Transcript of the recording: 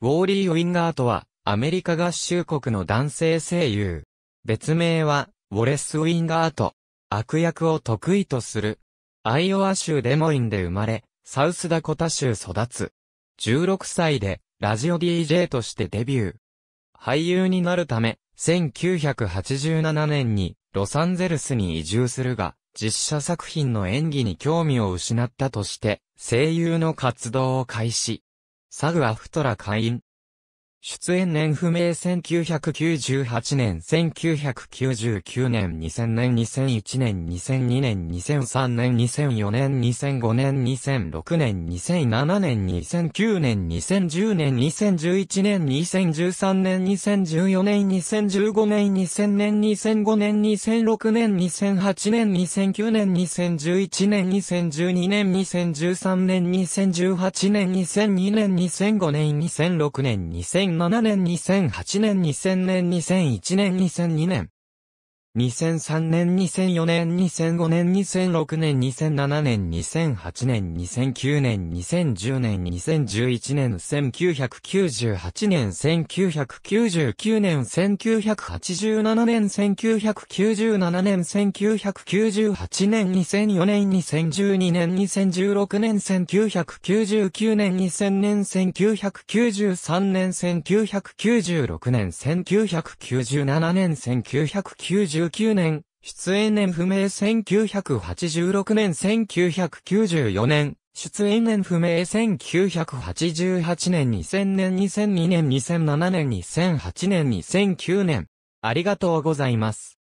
ウォーリー・ウィンガートは、アメリカ合衆国の男性声優。別名は、ウォレス・ウィンガート。悪役を得意とする。アイオワ州デモインで生まれ、サウスダコタ州育つ。16歳で、ラジオ DJ としてデビュー。俳優になるため、1987年に、ロサンゼルスに移住するが、実写作品の演技に興味を失ったとして、声優の活動を開始。サグアフトラ会員出演年不明1998年、1999年、2000年、2001年、2002年、2003年、2004年、2005年、2006年、2007年、2009年、2010年、2011年、2013年、2014年、2015年、2000年、2005年、2006年、2008年、2009年、2011年、2012年、2013年、2018年、2002年、2005年、2006年、2007年、2007年2008年2000年2001年2002年2003年、2004年、2005年、2006年、2007年、2008年、2009年、2010年、2011年、1998年、1999年、1987年、1997年、1998年、2004年、2012年、2016年、1999年、2000年、1993年、1996年、1997年、1998年、19 8 9年、出演年不明1986年1994年、出演年不明1988年2000年2002年2007年2008年2009年。ありがとうございます。